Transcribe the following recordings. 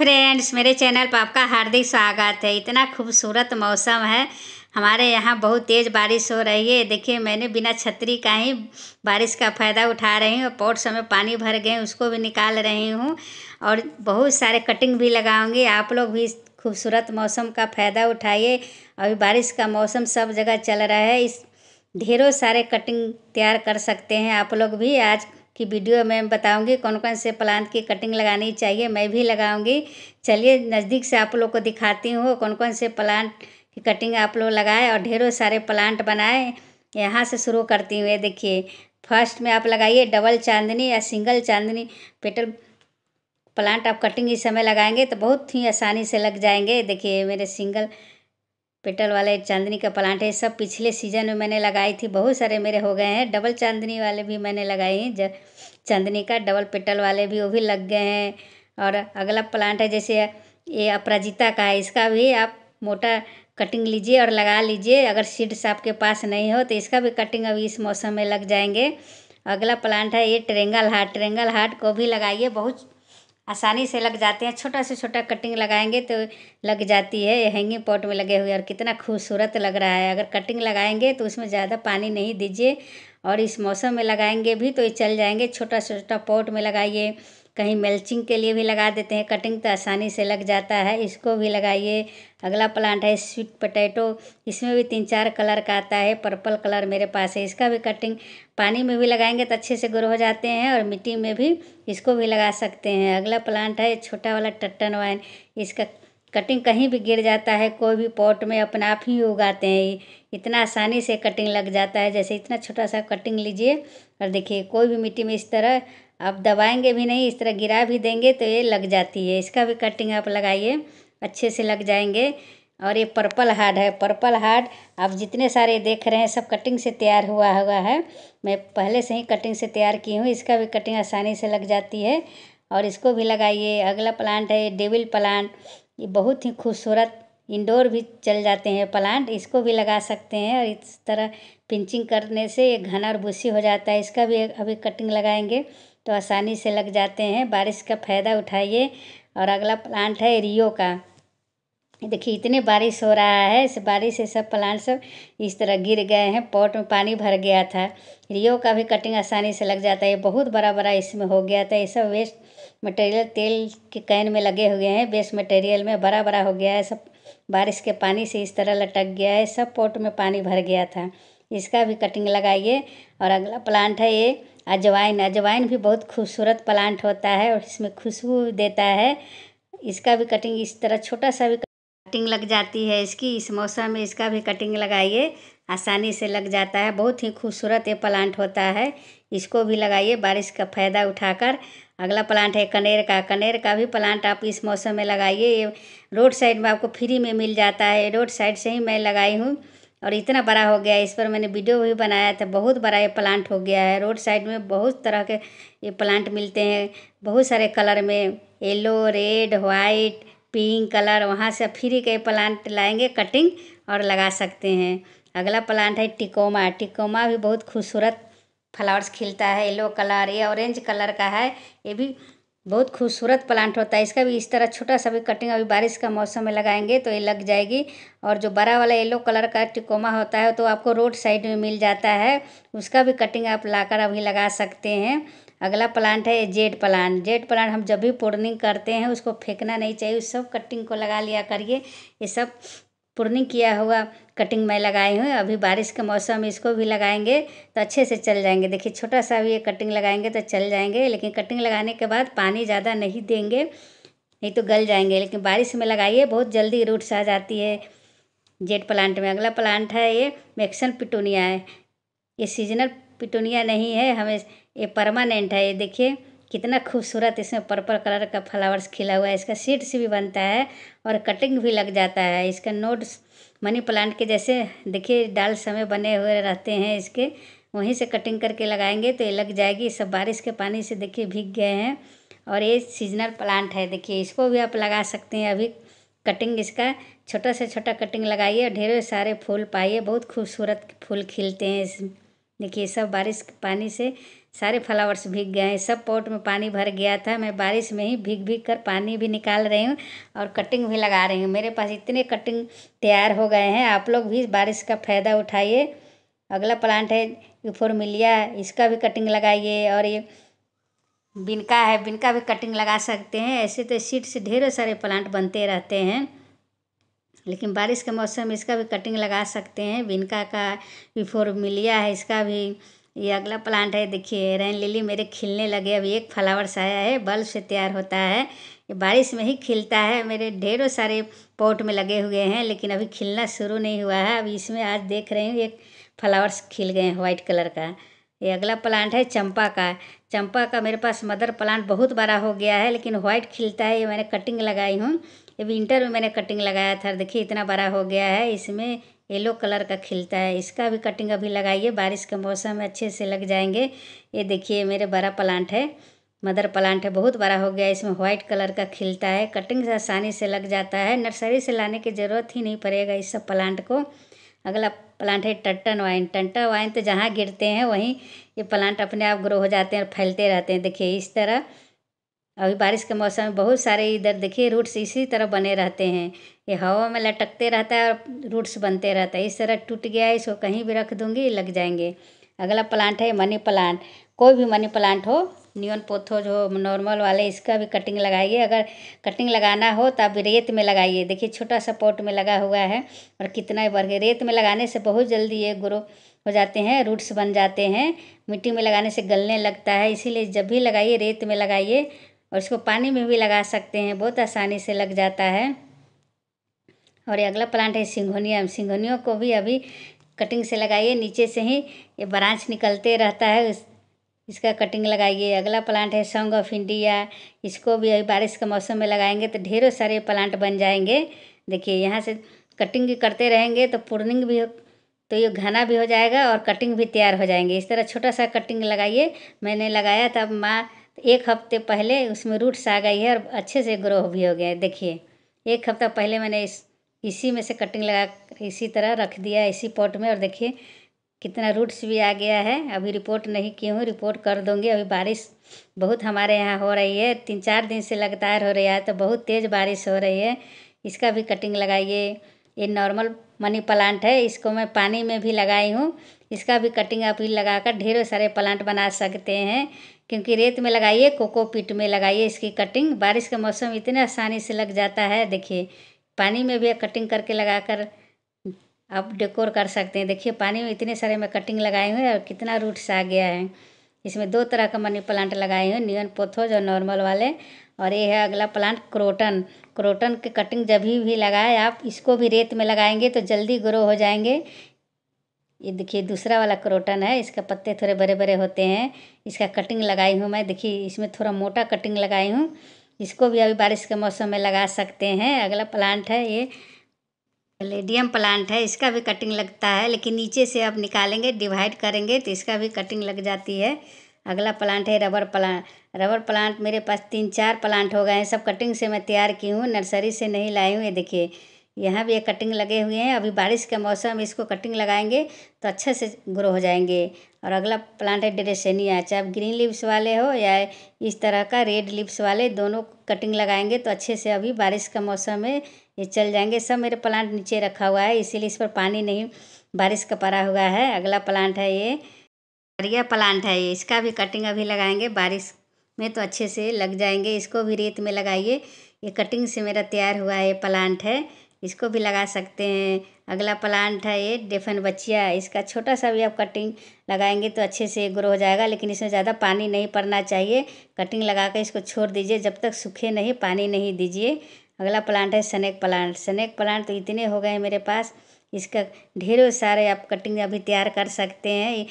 friends मेरे channel पर आपका हार्दिक स्वागत है इतना खूबसूरत मौसम है हमारे यहाँ बहुत तेज़ बारिश हो रही है देखिए मैंने बिना छतरी का ही बारिश का फ़ायदा उठा रही हूँ पॉट्स में पानी भर गए उसको भी निकाल रही हूँ और बहुत सारे कटिंग भी लगाऊंगी आप लोग भी खूबसूरत मौसम का फ़ायदा उठाइए अभी बारिश का मौसम सब जगह चल रहा है इस ढेरों सारे कटिंग तैयार कर सकते हैं आप लोग भी आज कि वीडियो में बताऊँगी कौन कौन से प्लांट की कटिंग लगानी चाहिए मैं भी लगाऊंगी चलिए नज़दीक से आप लोग को दिखाती हूँ कौन कौन से प्लांट की कटिंग आप लोग लगाए और ढेरों सारे प्लांट बनाए यहाँ से शुरू करती हूँ देखिए फर्स्ट में आप लगाइए डबल चांदनी या सिंगल चांदनी पेटल प्लांट आप कटिंग इस समय लगाएंगे तो बहुत ही आसानी से लग जाएंगे देखिए मेरे सिंगल पेटल वाले चांदनी का प्लांट है सब पिछले सीजन में मैंने लगाई थी बहुत सारे मेरे हो गए हैं डबल चांदनी वाले भी मैंने लगाए हैं चांदनी का डबल पेटल वाले भी वो भी लग गए हैं और अगला प्लांट है जैसे ये अपराजिता का है इसका भी आप मोटा कटिंग लीजिए और लगा लीजिए अगर सीड्स आपके पास नहीं हो तो इसका भी कटिंग अभी इस मौसम में लग जाएंगे अगला प्लांट है ये ट्रेंगल हाट ट्रेंगल हाट को भी लगाइए बहुत आसानी से लग जाते हैं छोटा से छोटा कटिंग लगाएंगे तो लग जाती है हैंगिंग पॉट में लगे हुए और कितना खूबसूरत लग रहा है अगर कटिंग लगाएंगे तो उसमें ज़्यादा पानी नहीं दीजिए और इस मौसम में लगाएंगे भी तो ये चल जाएंगे छोटा छोटा पॉट में लगाइए कहीं मल्चिंग के लिए भी लगा देते हैं कटिंग तो आसानी से लग जाता है इसको भी लगाइए अगला प्लांट है स्वीट पोटैटो इसमें भी तीन चार कलर का आता है पर्पल कलर मेरे पास है इसका भी कटिंग पानी में भी लगाएंगे तो अच्छे से ग्रो हो जाते हैं और मिट्टी में भी इसको भी लगा सकते हैं अगला प्लांट है छोटा वाला टट्टन वाइन इसका कटिंग कहीं भी गिर जाता है कोई भी पॉट में अपने आप ही उगाते हैं इतना आसानी से कटिंग लग जाता है जैसे इतना छोटा सा कटिंग लीजिए और देखिए कोई भी मिट्टी में इस तरह आप दबाएंगे भी नहीं इस तरह गिरा भी देंगे तो ये लग जाती है इसका भी कटिंग आप लगाइए अच्छे से लग जाएंगे और ये पर्पल हार्ड है पर्पल हार्ड आप जितने सारे देख रहे हैं सब कटिंग से तैयार हुआ हुआ है मैं पहले से ही कटिंग से तैयार की हूँ इसका भी कटिंग आसानी से लग जाती है और इसको भी लगाइए अगला प्लांट है डेविल प्लांट ये बहुत ही खूबसूरत इंडोर भी चल जाते हैं प्लांट इसको भी लगा सकते हैं और इस तरह पिंचिंग करने से ये घना और भूसी हो जाता है इसका भी अभी कटिंग लगाएंगे तो आसानी से लग जाते हैं बारिश का फ़ायदा उठाइए और अगला प्लांट है रियो का देखिए इतने बारिश हो रहा है इस बारिश से सब प्लांट सब इस तरह गिर गए हैं पॉट में पानी भर गया था रियो का भी कटिंग आसानी से लग जाता है बहुत बड़ा बड़ा इसमें हो गया था ये सब वेस्ट मटेरियल तेल के कैन में लगे हुए हैं बेस मटेरियल में बड़ा बड़ा हो गया है सब बारिश के पानी से इस तरह लटक गया है सब पोर्ट में पानी भर गया था इसका भी कटिंग लगाइए और अगला प्लांट है ये अजवाइन अजवाइन भी बहुत खूबसूरत प्लांट होता है और इसमें खुशबू देता है इसका भी कटिंग इस तरह छोटा सा भी कटिंग लग जाती है इसकी इस मौसम में इसका भी कटिंग लगाइए आसानी से लग जाता है बहुत ही खूबसूरत ये प्लांट होता है इसको भी लगाइए बारिश का फ़ायदा उठाकर अगला प्लांट है कनेर का कनेर का भी प्लांट आप इस मौसम में लगाइए ये रोड साइड में आपको फ्री में मिल जाता है रोड साइड से ही मैं लगाई हूँ और इतना बड़ा हो गया इस पर मैंने वीडियो भी बनाया था बहुत बड़ा ये प्लांट हो गया है रोड साइड में बहुत तरह के ये प्लांट मिलते हैं बहुत सारे कलर में yellow red white pink colour वहाँ से फ्री के प्लांट लाएंगे कटिंग और लगा सकते हैं अगला प्लांट है टिकोमा टिकोमा भी बहुत खूबसूरत फ्लावर्स खिलता है येलो कलर ये ऑरेंज कलर का है ये भी बहुत खूबसूरत प्लांट होता है इसका भी इस तरह छोटा सा भी कटिंग अभी बारिश का मौसम में लगाएंगे तो ये लग जाएगी और जो बड़ा वाला येलो कलर का टिकोमा होता है तो आपको रोड साइड में मिल जाता है उसका भी कटिंग आप लाकर अभी लगा सकते हैं अगला प्लांट है जेड प्लांट जेड प्लांट हम जब भी पुर्निंग करते हैं उसको फेंकना नहीं चाहिए उस सब कटिंग को लगा लिया करिए ये सब पुर्निंग किया हुआ कटिंग मैं लगाई हूँ अभी बारिश के मौसम में इसको भी लगाएंगे तो अच्छे से चल जाएंगे देखिए छोटा सा भी ये कटिंग लगाएंगे तो चल जाएंगे लेकिन कटिंग लगाने के बाद पानी ज़्यादा नहीं देंगे नहीं तो गल जाएंगे लेकिन बारिश में लगाइए बहुत जल्दी रूट्स आ जाती है जेट प्लांट में अगला प्लांट है ये मैक्सन पिटूनिया है ये सीजनल पिटूनिया नहीं है हमें ये परमानेंट है ये देखिए कितना खूबसूरत इसमें पर्पल कलर का फ्लावर्स खिला हुआ है इसका सीड्स भी बनता है और कटिंग भी लग जाता है इसका नोड्स मनी प्लांट के जैसे देखिए डाल समय बने हुए रहते हैं इसके वहीं से कटिंग करके लगाएंगे तो ये लग जाएगी सब बारिश के पानी से देखिए भीग गए हैं और ये सीजनल प्लांट है देखिए इसको भी आप लगा सकते हैं अभी कटिंग इसका छोटा से छोटा कटिंग लगाइए ढेरों सारे फूल पाइए बहुत खूबसूरत फूल खिलते हैं इसमें देखिए सब बारिश के पानी से सारे फ्लावर्स भीग गए हैं सब पॉट में पानी भर गया था मैं बारिश में ही भीग भीग कर पानी भी निकाल रही हूँ और कटिंग भी लगा रही हूँ मेरे पास इतने कटिंग तैयार हो गए हैं आप लोग भी बारिश का फ़ायदा उठाइए अगला प्लांट है मिलिया इसका भी कटिंग लगाइए और ये बिनका है बिनका भी कटिंग लगा सकते हैं ऐसे तो सीड से ढेरों सारे प्लांट बनते रहते हैं लेकिन बारिश के मौसम में इसका भी कटिंग लगा सकते हैं बिनका का बिफोर मिलिया है इसका भी ये अगला प्लांट है देखिए रैन लिली मेरे खिलने लगे अभी एक फ्लावर्स आया है बल्ब से तैयार होता है ये बारिश में ही खिलता है मेरे ढेरों सारे पॉट में लगे हुए हैं लेकिन अभी खिलना शुरू नहीं हुआ है अभी इसमें आज देख रही हूँ एक फ्लावर्स खिल गए हैं वाइट कलर का ये अगला प्लांट है चंपा का चंपा का मेरे पास मदर प्लांट बहुत बड़ा हो गया है लेकिन वाइट खिलता है ये मैंने कटिंग लगाई हूँ ये विंटर में मैंने कटिंग लगाया था देखिए इतना बड़ा हो गया है इसमें येलो कलर का खिलता है इसका भी कटिंग अभी लगाइए बारिश के मौसम में अच्छे से लग जाएंगे ये देखिए मेरे बड़ा प्लांट है मदर प्लांट है बहुत बड़ा हो गया इसमें व्हाइट कलर का खिलता है कटिंग आसानी से लग जाता है नर्सरी से लाने की ज़रूरत ही नहीं पड़ेगा इस सब प्लांट को अगला प्लांट है टट्टन वाइन टंटा वाइन तो जहाँ गिरते हैं वहीं ये प्लांट अपने आप ग्रो हो जाते हैं और फैलते रहते हैं देखिए इस तरह अभी बारिश के मौसम में बहुत सारे इधर देखिए रूट्स इसी तरह बने रहते हैं ये हवा में लटकते रहता है और रूट्स बनते रहता है इस तरह टूट गया है इसको कहीं भी रख दूँगी लग जाएंगे अगला प्लांट है मनी प्लांट कोई भी मनी प्लांट हो नियन पोथो जो नॉर्मल वाले इसका भी कटिंग लगाइए अगर कटिंग लगाना हो तो आप रेत में लगाइए देखिए छोटा सा पॉट में लगा हुआ है और कितना बढ़ गया रेत में लगाने से बहुत जल्दी ये ग्रो हो जाते हैं रूट्स बन जाते हैं मिट्टी में लगाने से गलने लगता है इसीलिए जब भी लगाइए रेत में लगाइए और इसको पानी में भी लगा सकते हैं बहुत आसानी से लग जाता है और ये अगला प्लांट है सिंघोनियम सिंघोनियों को भी अभी कटिंग से लगाइए नीचे से ही ये ब्रांच निकलते रहता है इसका कटिंग लगाइए अगला प्लांट है सॉन्ग ऑफ इंडिया इसको भी अभी बारिश के मौसम में लगाएंगे तो ढेरों सारे प्लांट बन जाएंगे देखिए यहाँ से कटिंग करते रहेंगे तो पुर्निंग भी तो ये घना भी हो जाएगा और कटिंग भी तैयार हो जाएंगे इस तरह छोटा सा कटिंग लगाइए मैंने लगाया तब माँ एक हफ्ते पहले उसमें रूट्स आ गई है और अच्छे से ग्रो भी हो गया है देखिए एक हफ्ता पहले मैंने इस इसी में से कटिंग लगा इसी तरह रख दिया इसी पॉट में और देखिए कितना रूट्स भी आ गया है अभी रिपोर्ट नहीं की हूँ रिपोर्ट कर दूँगी अभी बारिश बहुत हमारे यहाँ हो रही है तीन चार दिन से लगातार हो रहा है तो बहुत तेज़ बारिश हो रही है इसका भी कटिंग लगाइए ये नॉर्मल मनी प्लांट है इसको मैं पानी में भी लगाई हूँ इसका भी कटिंग आप लगाकर ढेरों सारे प्लांट बना सकते हैं क्योंकि रेत में लगाइए कोकोपीट में लगाइए इसकी कटिंग बारिश का मौसम इतने आसानी से लग जाता है देखिए पानी में भी कटिंग करके लगाकर आप डेकोर कर सकते हैं देखिए पानी में इतने सारे मैं कटिंग लगाए हुए हैं और कितना रूट्स आ गया है इसमें दो तरह का मनी प्लांट लगाए हुए नियन पोथोज और नॉर्मल वाले और ये है अगला प्लांट क्रोटन क्रोटन की कटिंग जब भी, भी लगाए आप इसको भी रेत में लगाएंगे तो जल्दी ग्रो हो जाएंगे ये देखिए दूसरा वाला क्रोटन है इसका पत्ते थोड़े बड़े बड़े होते हैं इसका कटिंग लगाई हूँ मैं देखिए इसमें थोड़ा मोटा कटिंग लगाई हूँ इसको भी अभी बारिश के मौसम में लगा सकते हैं अगला प्लांट है ये पलेडियम प्लांट है इसका भी कटिंग लगता है लेकिन नीचे से अब निकालेंगे डिवाइड करेंगे तो इसका भी कटिंग लग जाती है अगला प्लांट है रबर प्लांट रबर प्लांट मेरे पास तीन चार प्लांट हो गए हैं सब कटिंग से मैं तैयार की हूँ नर्सरी से नहीं लाई हूँ ये देखिए यहाँ भी ये कटिंग लगे हुए हैं अभी बारिश के मौसम में इसको कटिंग लगाएंगे तो अच्छे से ग्रो हो जाएंगे और अगला प्लांट है डेरेसेनिया चाहे आप ग्रीन लिप्स वाले हो या इस तरह का रेड लिप्स वाले दोनों कटिंग लगाएंगे तो अच्छे से अभी बारिश का मौसम में ये चल जाएंगे सब मेरे प्लांट नीचे रखा हुआ है इसीलिए इस पर पानी नहीं बारिश का पड़ा हुआ है अगला प्लांट है ये बढ़िया प्लांट है ये इसका भी कटिंग अभी लगाएंगे बारिश में तो अच्छे से लग जाएंगे इसको भी रेत में लगाइए ये कटिंग से मेरा तैयार हुआ है ये प्लांट है इसको भी लगा सकते हैं अगला प्लांट है ये डेफन बचिया इसका छोटा सा भी आप कटिंग लगाएंगे तो अच्छे से ग्रो हो जाएगा लेकिन इसमें ज़्यादा पानी नहीं पड़ना चाहिए कटिंग लगा कर इसको छोड़ दीजिए जब तक सूखे नहीं पानी नहीं दीजिए अगला प्लांट है सनेक प्लांट सनेक प्लांट तो इतने हो गए मेरे पास इसका ढेरों सारे आप कटिंग अभी तैयार कर सकते हैं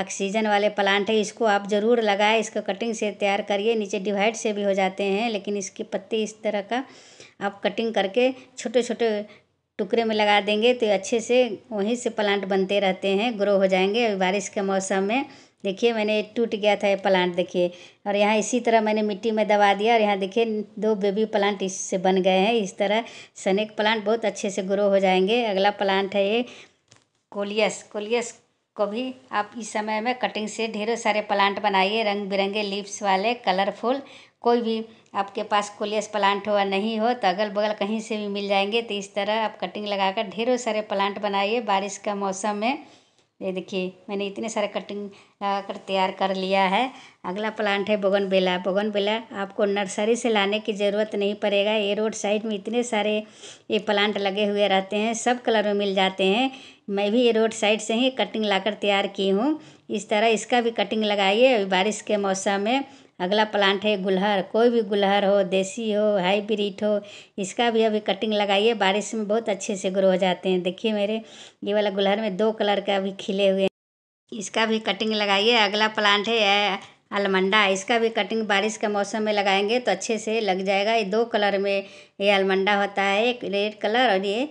ऑक्सीजन वाले प्लांट है इसको आप ज़रूर लगाएं इसको कटिंग से तैयार करिए नीचे डिवाइड से भी हो जाते हैं लेकिन इसकी पत्ती इस तरह का आप कटिंग करके छोटे छोटे टुकड़े में लगा देंगे तो अच्छे से वहीं से प्लांट बनते रहते हैं ग्रो हो जाएंगे अभी बारिश के मौसम में देखिए मैंने टूट गया था ये प्लांट देखिए और यहाँ इसी तरह मैंने मिट्टी में दबा दिया और यहाँ देखिए दो बेबी प्लांट इससे बन गए हैं इस तरह सनेक प्लांट बहुत अच्छे से ग्रो हो जाएंगे अगला प्लांट है ये कोलियस कोलियस को भी आप इस समय में कटिंग से ढेरों सारे प्लांट बनाइए रंग बिरंगे लीव्स वाले कलरफुल कोई भी आपके पास कोलियस प्लांट हो या नहीं हो तो अगल बगल कहीं से भी मिल जाएंगे तो इस तरह आप कटिंग लगाकर ढेरों सारे प्लांट बनाइए बारिश का मौसम में ये देखिए मैंने इतने सारे कटिंग लगा कर तैयार कर लिया है अगला प्लांट है बोगन बेला बोगन बेला आपको नर्सरी से लाने की ज़रूरत नहीं पड़ेगा ये रोड साइड में इतने सारे ये प्लांट लगे हुए रहते हैं सब कलर में मिल जाते हैं मैं भी ये रोड साइड से ही कटिंग लाकर तैयार की हूँ इस तरह इसका भी कटिंग लगाइए अभी बारिश के मौसम में अगला प्लांट है गुलहर कोई भी गुलहर हो देसी हो हाईब्रिड हो इसका भी अभी कटिंग लगाइए बारिश में बहुत अच्छे से ग्रो हो जाते हैं देखिए मेरे ये वाला गुलहर में दो कलर का अभी खिले हुए हैं इसका भी कटिंग लगाइए अगला प्लांट है अलमंडा इसका भी कटिंग बारिश के मौसम में लगाएंगे तो अच्छे से लग जाएगा ये दो कलर में ये अलमंडा होता है एक रेड कलर और ये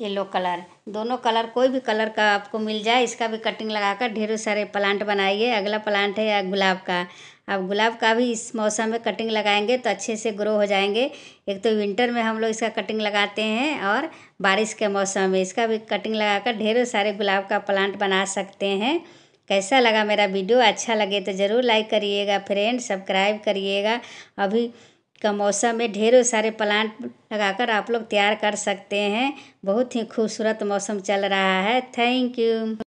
येलो कलर दोनों कलर कोई भी कलर का आपको मिल जाए इसका भी कटिंग लगाकर ढेरों सारे प्लांट बनाइए अगला प्लांट है गुलाब का अब गुलाब का भी इस मौसम में कटिंग लगाएंगे तो अच्छे से ग्रो हो जाएंगे एक तो विंटर में हम लोग इसका कटिंग लगाते हैं और बारिश के मौसम में इसका भी कटिंग लगाकर ढेरों सारे गुलाब का प्लांट बना सकते हैं कैसा लगा मेरा वीडियो अच्छा लगे तो ज़रूर लाइक करिएगा फ्रेंड सब्सक्राइब करिएगा अभी का मौसम में ढेरों सारे प्लांट लगाकर आप लोग तैयार कर सकते हैं बहुत ही खूबसूरत मौसम चल रहा है थैंक यू